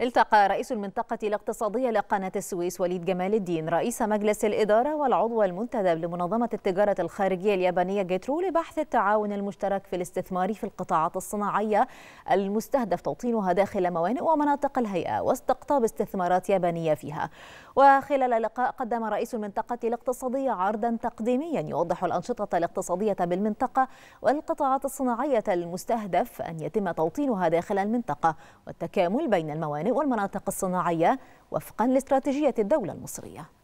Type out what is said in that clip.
التقى رئيس المنطقة الاقتصادية لقناة السويس وليد جمال الدين رئيس مجلس الإدارة والعضو المنتدب لمنظمة التجارة الخارجية اليابانية جيترو لبحث التعاون المشترك في الاستثمار في القطاعات الصناعية المستهدف توطينها داخل موانئ ومناطق الهيئة واستقطاب استثمارات يابانية فيها وخلال اللقاء قدم رئيس المنطقة الاقتصادية عرضا تقديميا يوضح الأنشطة الاقتصادية بالمنطقة والقطاعات الصناعية المستهدف أن يتم توطينها داخل المنطقة والتكامل بين الموانئ والمناطق الصناعية وفقا لاستراتيجية الدولة المصرية